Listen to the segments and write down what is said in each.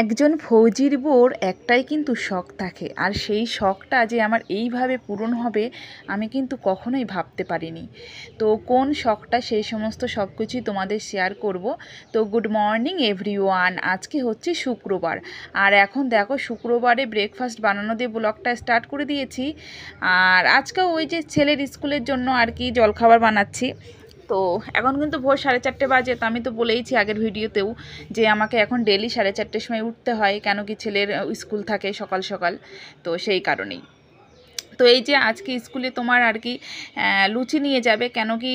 একজন ফৌজির বোর একটাই কিন্তু শখ থাকে আর সেই শখটা যে আমার এইভাবে পূরণ হবে আমি কিন্তু কখনোই ভাবতে পারিনি তো কোন শখটা সেই সমস্ত সব কিছুই তোমাদের শেয়ার করব তো গুড মর্নিং এভরি ওয়ান আজকে হচ্ছে শুক্রবার আর এখন দেখো শুক্রবারে ব্রেকফাস্ট বানানো দিয়ে ব্লগটা স্টার্ট করে দিয়েছি আর আজকে ওই যে ছেলের স্কুলের জন্য আর কি জলখাবার বানাচ্ছি তো এখন কিন্তু ভোর সাড়ে চারটে বাজে তো আমি তো বলেইছি আগের ভিডিওতেও যে আমাকে এখন ডেলি সাড়ে চারটের সময় উঠতে হয় কেন কি ছেলের স্কুল থাকে সকাল সকাল তো সেই কারণেই তো এই যে আজকে স্কুলে তোমার আর কি লুচি নিয়ে যাবে কেন কি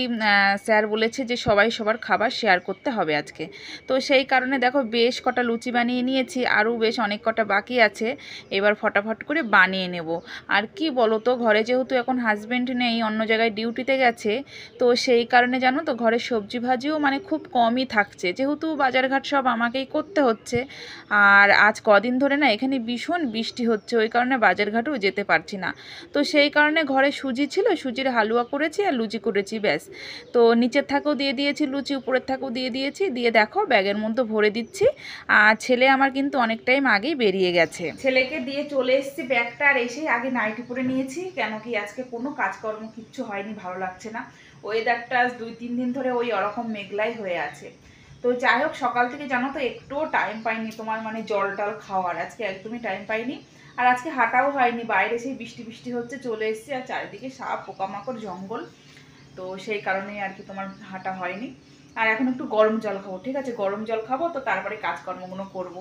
স্যার বলেছে যে সবাই সবার খাবার শেয়ার করতে হবে আজকে তো সেই কারণে দেখো বেশ কটা লুচি বানিয়ে নিয়েছি আরও বেশ অনেক কটা বাকি আছে এবার ফটাফট করে বানিয়ে নেব আর কি বলো তো ঘরে যেহেতু এখন হাজব্যান্ড নেই অন্য জায়গায় ডিউটিতে গেছে তো সেই কারণে জানো তো ঘরে সবজি ভাজিও মানে খুব কমই থাকছে যেহেতু বাজারঘাট সব আমাকেই করতে হচ্ছে আর আজ কদিন ধরে না এখানে ভীষণ বৃষ্টি হচ্ছে ওই কারণে বাজারঘাটেও যেতে পারছি না তো সেই কারণে ঘরে সুজি ছিল সুজির হালুয়া করেছি আর লুচি করেছি ব্যাস তো নিচের থাকেও দিয়ে দিয়েছি লুচি উপরের থাকেও দিয়ে দিয়েছি দিয়ে দেখো ব্যাগের মধ্যে ভরে দিচ্ছি আর ছেলে আমার কিন্তু অনেক টাইম আগেই বেরিয়ে গেছে ছেলেকে দিয়ে চলে এসেছি ব্যাগটা আর এসে আগে নাইটি পরে নিয়েছি কেন কি আজকে কোনো কাজকর্ম কিচ্ছু হয়নি ভালো লাগছে না ওয়েদারটা দুই তিন দিন ধরে ওই ওরকম মেঘলাই হয়ে আছে তো যাই হোক সকাল থেকে জানো তো একটুও টাইম পাইনি তোমার মানে জল টল খাওয়ার আজকে একদমই টাইম পাইনি আর আজকে হাঁটাও হয়নি বাইরে সেই বৃষ্টি বৃষ্টি হচ্ছে চলে এসছে আর চারিদিকে সাপ পোকামাকড় জঙ্গল তো সেই কারণেই আর কি তোমার হাঁটা হয়নি আর এখন একটু গরম জল খাবো ঠিক আছে গরম জল খাবো তো তারপরে কাজকর্মগুলো করব।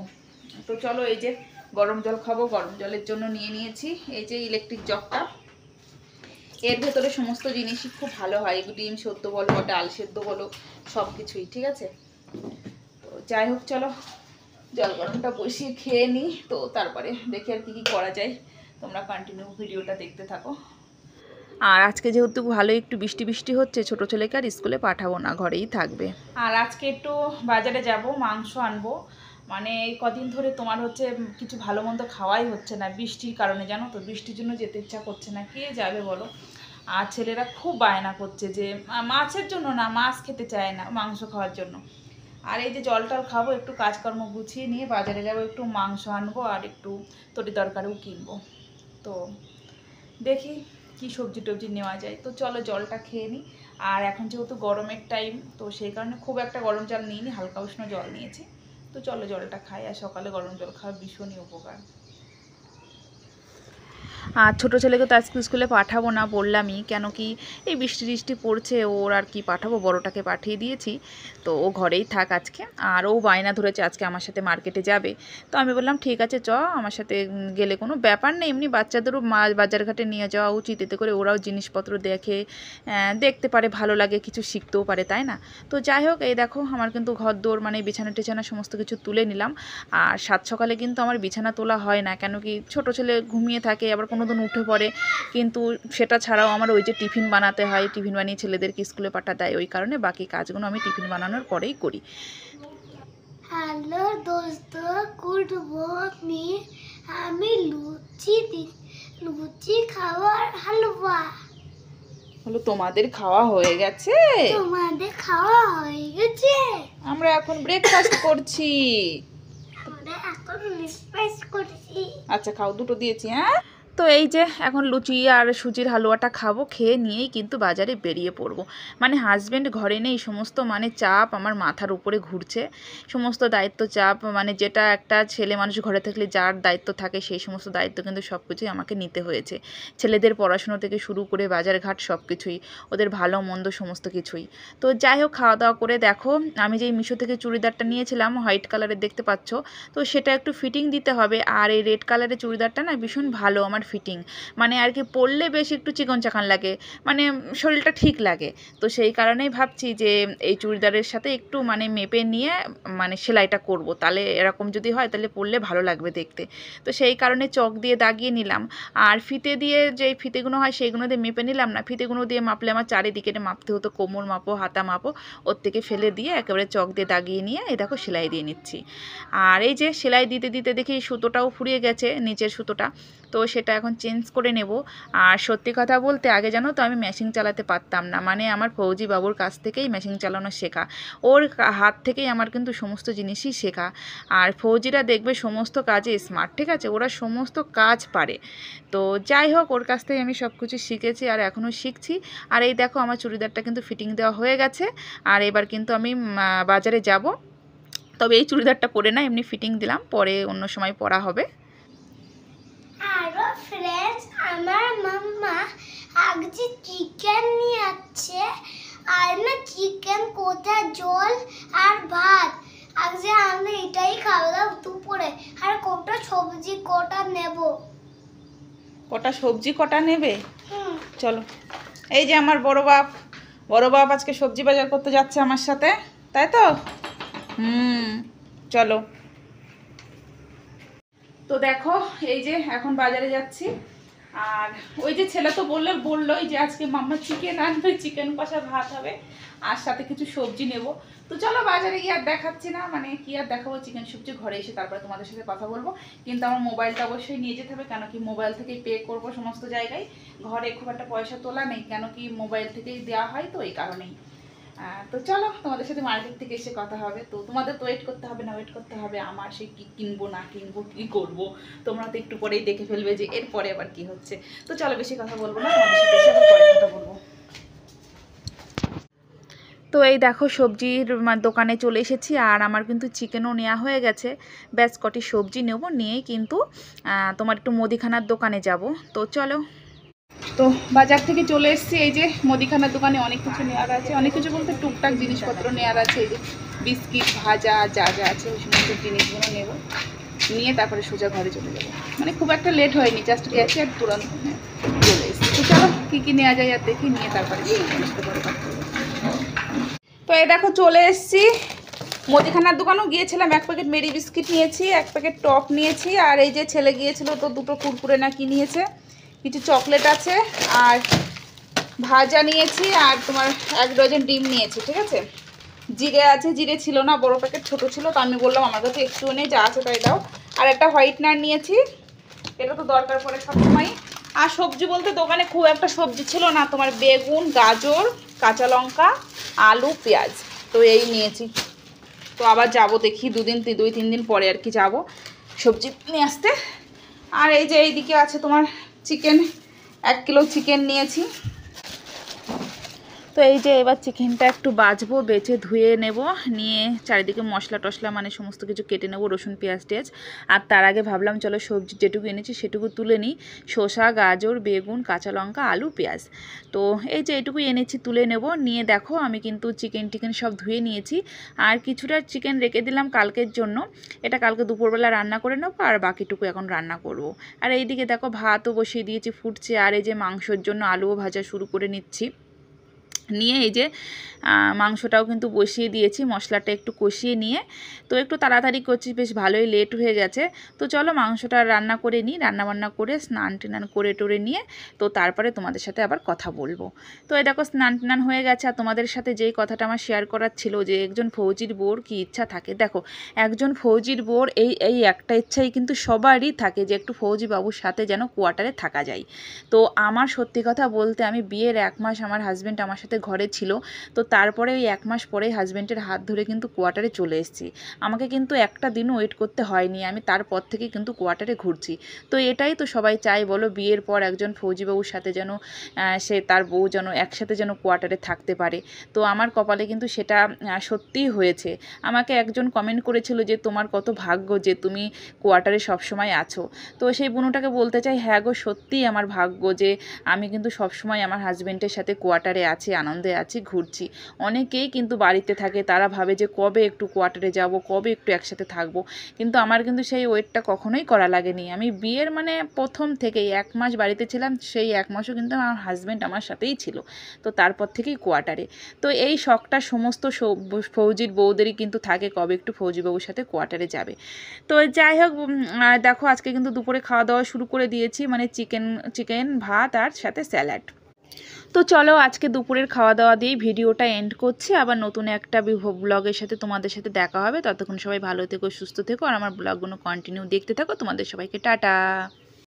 তো চলো এই যে গরম জল খাবো গরম জলের জন্য নিয়ে নিয়েছি এই যে ইলেকট্রিক জগটা এর ভেতরে সমস্ত জিনিসই খুব ভালো হয় ডিম সেদ্ধ বলো ডাল সেদ্ধ বলো সব কিছুই ঠিক আছে যাই হোক চলো জল গরমটা বসিয়ে খেয়ে নিই তো তারপরে দেখি আর কী কী করা যায় তোমরা কন্টিনিউ ভিডিওটা দেখতে থাকো আর আজকে যেহেতু ভালো একটু বৃষ্টি বৃষ্টি হচ্ছে ছোট ছেলেকে আর স্কুলে পাঠাবো না ঘরেই থাকবে আর আজকে একটু বাজারে যাব মাংস আনবো মানে কদিন ধরে তোমার হচ্ছে কিছু ভালো মন্দ খাওয়াই হচ্ছে না বৃষ্টির কারণে জানো তো বৃষ্টির জন্য যেতে ইচ্ছা করছে না কে যাবে বলো আর ছেলেরা খুব বায়না করছে যে মাছের জন্য না মাছ খেতে চায় না মাংস খাওয়ার জন্য আর এই যে জল টল খাবো একটু কাজকর্ম গুছিয়ে নিয়ে বাজারে যাবো একটু মাংস আনবো আর একটু তরি তরকারিও কিনবো তো দেখি কি সবজি টবজি নেওয়া যায় তো চলো জলটা খেয়ে নিই আর এখন যেহেতু গরমের টাইম তো সেই কারণে খুব একটা গরম জল নিয়ে নিই হালকা উষ্ণ জল নিয়েছি তো চলো জলটা খাই আর সকালে গরম জল খাওয়া ভীষণই উপকার আর ছোটো ছেলেকে তো আজকে স্কুলে পাঠাবো না বললামই কেন কি এই বৃষ্টি টিষ্টি পড়ছে ওর আর কি পাঠাবো বড়টাকে পাঠিয়ে দিয়েছি তো ও ঘরেই থাক আজকে আর ও বায়না ধরেছে আজকে আমার সাথে মার্কেটে যাবে তো আমি বললাম ঠিক আছে চ আমার সাথে গেলে কোনো ব্যাপার নেই এমনি বাচ্চাদেরও বাজারঘাটে নিয়ে যাওয়া উচিত এতে করে ওরাও জিনিসপত্র দেখে দেখতে পারে ভালো লাগে কিছু শিখতেও পারে তাই না তো যাই হোক এই দেখো আমার কিন্তু ঘর দৌড় মানে বিছানা টিছানা সমস্ত কিছু তুলে নিলাম আর সাত সকালে কিন্তু আমার বিছানা তোলা হয় না কেন কি ছোটো ছেলে ঘুমিয়ে থাকে আবার কোনো দিন উঠে পড়ে কিন্তু সেটা ছাড়াও আমার ওই যে টিফিন বানাতে হয় টিফিন বানিয়ে ছেলেদেরকে স্কুলে পাঠা দেয় ওই কারণে বাকি কাজগুলো আমি টিফিন বানানোর পরেই করি হ্যালো দোস্ত গুড মর্নিং আমি লুচি লুচি খাওয়ার হালুয়া হলো তোমাদের খাওয়া হয়ে গেছে তোমাদের খাওয়া হয়ে গেছে আমরা এখন ব্রেকফাস্ট করছি আমরা এখন ব্রেকফাস্ট করছি আচ্ছা খাও দুটো দিয়েছি হ্যাঁ তো এই যে এখন লুচি আর সুজির হালুয়াটা খাবো খেয়ে নিয়েই কিন্তু বাজারে বেরিয়ে পড়বো মানে হাজব্যান্ড ঘরে নেই সমস্ত মানে চাপ আমার মাথার উপরে ঘুরছে সমস্ত দায়িত্ব চাপ মানে যেটা একটা ছেলে মানুষ ঘরে থাকলে যার দায়িত্ব থাকে সেই সমস্ত দায়িত্ব কিন্তু সব কিছুই আমাকে নিতে হয়েছে ছেলেদের পড়াশুনো থেকে শুরু করে বাজার ঘাট সব কিছুই ওদের ভালো মন্দ সমস্ত কিছুই তো যাই হোক খাওয়া দাওয়া করে দেখো আমি যেই মিশো থেকে চুড়িদারটা নিয়েছিলাম হোয়াইট কালারের দেখতে পাচ্ছ তো সেটা একটু ফিটিং দিতে হবে আর এই রেড কালারের চুড়িদারটা না ভীষণ ভালো আমার ফিটিং মানে আর কি পরলে বেশ একটু চিকন চাকান লাগে মানে শরীরটা ঠিক লাগে তো সেই কারণেই ভাবছি যে এই চুড়িদারের সাথে একটু মানে মেপে নিয়ে মানে সেলাইটা করব তাহলে এরকম যদি হয় তাহলে পরলে ভালো লাগবে দেখতে তো সেই কারণে চক দিয়ে দাগিয়ে নিলাম আর ফিতে দিয়ে যে ফিতেগুলো হয় সেইগুলো দিয়ে মেপে নিলাম না ফিতেগুলো দিয়ে মাপলে আমার চারিদিকে মাপতে হতো কোমর মাপো হাতা মাপো ওর থেকে ফেলে দিয়ে একেবারে চক দিয়ে দাগিয়ে নিয়ে এ দেখো সেলাই দিয়ে নিচ্ছি আর এই যে সেলাই দিতে দিতে দেখি সুতোটাও ফুরিয়ে গেছে নিচের সুতোটা তো সেটা এখন চেঞ্জ করে নেব আর সত্যি কথা বলতে আগে জানো তো আমি মেশিন চালাতে পারতাম না মানে আমার ফৌজি বাবুর কাছ থেকেই মেশিন চালানো শেখা ওর হাত থেকেই আমার কিন্তু সমস্ত জিনিসই শেখা আর ফৌজিরা দেখবে সমস্ত কাজে স্মার্ট ঠিক আছে ওরা সমস্ত কাজ পারে তো যাই হোক ওর কাছ থেকে আমি সব কিছু শিখেছি আর এখনও শিখছি আর এই দেখো আমার চুড়িদারটা কিন্তু ফিটিং দেওয়া হয়ে গেছে আর এবার কিন্তু আমি বাজারে যাব তবে এই চুড়িদারটা পরে না এমনি ফিটিং দিলাম পরে অন্য সময় পরা হবে আমার মাম্মা আগে চিকেন নিয়ে আসছে আর না চিকেন কোথা জল আর ভাত আগে আমি এটাই খাওয়া দুপুরে আর কটা সবজি কটা নেব কটা সবজি কটা নেবে চলো এই যে আমার বড় বাপ বড় বাপ আজকে সবজি বাজার করতে যাচ্ছে আমার সাথে তাই তো হুম চলো তো দেখো এই যে এখন বাজারে যাচ্ছি আর ওই যে ছেলে তো বললো বললোই যে আজকে মাম্মা চিকেন আনবে চিকেন কষা ভাত হবে আর সাথে কিছু সবজি নেব তো চলো বাজারে গিয়ে আর দেখাচ্ছি না মানে কি আর দেখাবো চিকেন সবজি ঘরে এসে তারপরে তোমাদের সাথে কথা বলবো কিন্তু আমার মোবাইলটা অবশ্যই নিয়ে যেতে হবে কেন কি মোবাইল থেকেই পে করবো সমস্ত জায়গায় ঘরে খুব একটা পয়সা তোলা নেই কেন কি মোবাইল থেকেই দেওয়া হয় তো এই কারণেই তো চলো তোমাদের সাথে মার্কেট থেকে এসে কথা হবে তো তোমাদের তো ওয়েট করতে হবে না ওয়েট করতে হবে আমার সে কী কিনবো না কিনবো কী করবো তোমরা তো একটু পরেই দেখে ফেলবে যে এরপরে আবার কি হচ্ছে তো চলো বেশি কথা বলবো না তোমাদের সাথে এসে পরে কথা বলবো তো এই দেখো সবজির দোকানে চলে এসেছি আর আমার কিন্তু চিকেনও নেওয়া হয়ে গেছে ব্যাস কটি সবজি নেবো নিয়েই কিন্তু তোমার একটু মুদিখানার দোকানে যাব তো চলো তো বাজার থেকে চলে এসছি এই যে মুদিখানার দোকানে অনেক কিছু নেওয়ার আছে অনেক কিছু বলতে টুকটাক জিনিসপত্র নেওয়ার আছে এই যে বিস্কিট ভাজা যা যা আছে ওই সমস্ত জিনিসগুলো নেব নিয়ে তারপরে সোজা ঘরে চলে যাবো মানে খুব একটা লেট হয়নি জাস্ট গেছে আর তুরন্ত হ্যাঁ, চলে এসছি তো চলো কী কী নেওয়া যায় আর দেখি নিয়ে তারপরে তো এ দেখো চলে এসছি মুদিখানার দোকানেও গিয়েছিলাম এক প্যাকেট মেরি বিস্কিট নিয়েছি এক প্যাকেট টপ নিয়েছি আর এই যে ছেলে গিয়েছিল তো দুটো কুরকুরে না কি নিয়েছে কিছু চকলেট আছে আর ভাজা নিয়েছি আর তোমার এক ডজন ডিম নিয়েছি ঠিক আছে জিরে আছে জিরে ছিল না বড় প্যাকেট ছোটো ছিল তো আমি বললাম আমার কাছে একটু নেই যা আছে তাই দাও আর একটা হোয়াইটনার নিয়েছি এটা তো দরকার পড়ে সবসময় আর সবজি বলতে দোকানে খুব একটা সবজি ছিল না তোমার বেগুন গাজর কাঁচা লঙ্কা আলু পেঁয়াজ তো এই নিয়েছি তো আবার যাব দেখি দুদিন দুই তিন দিন পরে আর কি যাব সবজি নিয়ে আসতে আর এই যে এইদিকে আছে তোমার চিকেন এক কিলো চিকেন নিয়েছি তো এই যে এবার চিকেনটা একটু বাজবো বেছে ধুয়ে নেব নিয়ে চারিদিকে মশলা টশলা মানে সমস্ত কিছু কেটে নেব রসুন পেঁয়াজ টেয়াজ আর তার আগে ভাবলাম চলো সবজি যেটুকু এনেছি সেটুকু তুলে নিই শসা গাজর বেগুন কাঁচা লঙ্কা আলু পেঁয়াজ তো এই যে এটুকুই এনেছি তুলে নেব নিয়ে দেখো আমি কিন্তু চিকেন টিকেন সব ধুয়ে নিয়েছি আর কিছুটা চিকেন রেখে দিলাম কালকের জন্য এটা কালকে দুপুরবেলা রান্না করে নেবো আর বাকিটুকু এখন রান্না করব। আর এইদিকে দেখো ভাতও বসিয়ে দিয়েছি ফুটছে আর এই যে মাংসর জন্য আলুও ভাজা শুরু করে নিচ্ছি নিয়ে এই যে মাংসটাও কিন্তু বসিয়ে দিয়েছি মশলাটা একটু কষিয়ে নিয়ে তো একটু তাড়াতাড়ি করছি বেশ ভালোই লেট হয়ে গেছে তো চলো মাংসটা রান্না করে নিই রান্নাবান্না করে স্নান টিনান করে টোরে নিয়ে তো তারপরে তোমাদের সাথে আবার কথা বলবো তো এ দেখো স্নান টেনান হয়ে গেছে আর তোমাদের সাথে যেই কথাটা আমার শেয়ার করার ছিল যে একজন ফৌজির বোর কি ইচ্ছা থাকে দেখো একজন ফৌজির বোর এই এই একটা ইচ্ছাই কিন্তু সবারই থাকে যে একটু ফৌজি বাবুর সাথে যেন কোয়ার্টারে থাকা যায় তো আমার সত্যি কথা বলতে আমি বিয়ের এক মাস আমার হাজব্যান্ড আমার সাথে ঘরে ছিল তো তারপরে ওই এক মাস পরে হাজব্যান্ডের হাত ধরে কিন্তু কোয়ার্টারে চলে এসেছি আমাকে কিন্তু একটা দিনও ওয়েট করতে হয়নি আমি তারপর থেকে কিন্তু কোয়ার্টারে ঘুরছি তো এটাই তো সবাই চায় বলো বিয়ের পর একজন ফৌজিবাবুর সাথে যেন সে তার বউ যেন একসাথে যেন কোয়ার্টারে থাকতে পারে তো আমার কপালে কিন্তু সেটা সত্যিই হয়েছে আমাকে একজন কমেন্ট করেছিল যে তোমার কত ভাগ্য যে তুমি কোয়ার্টারে সবসময় আছো তো সেই বুনুটাকে বলতে চাই হ্যাঁ গো সত্যিই আমার ভাগ্য যে আমি কিন্তু সবসময় আমার হাজব্যান্ডের সাথে কোয়ার্টারে আছি আনন্দ আনন্দে আছি ঘুরছি অনেকেই কিন্তু বাড়িতে থাকে তারা ভাবে যে কবে একটু কোয়ার্টারে যাব কবে একটু একসাথে থাকব কিন্তু আমার কিন্তু সেই ওয়েটটা কখনোই করা লাগেনি আমি বিয়ের মানে প্রথম থেকেই এক মাস বাড়িতে ছিলাম সেই এক মাসও কিন্তু আমার হাজব্যান্ড আমার সাথেই ছিল তো তারপর থেকেই কোয়ার্টারে তো এই শখটা সমস্ত ফৌজির বউদেরই কিন্তু থাকে কবে একটু ফৌজি সাথে কোয়ার্টারে যাবে তো যাই হোক দেখো আজকে কিন্তু দুপুরে খাওয়া দাওয়া শুরু করে দিয়েছি মানে চিকেন চিকেন ভাত আর সাথে স্যালাড তো চলো আজকে দুপুরের খাওয়া দাওয়া দিয়ে ভিডিওটা এন্ড করছি আবার নতুন একটা ব্লগের সাথে তোমাদের সাথে দেখা হবে ততক্ষণ সবাই ভালো থেকো সুস্থ থেকো আর আমার ব্লগগুলো কন্টিনিউ দেখতে থাকো তোমাদের সবাইকে টাটা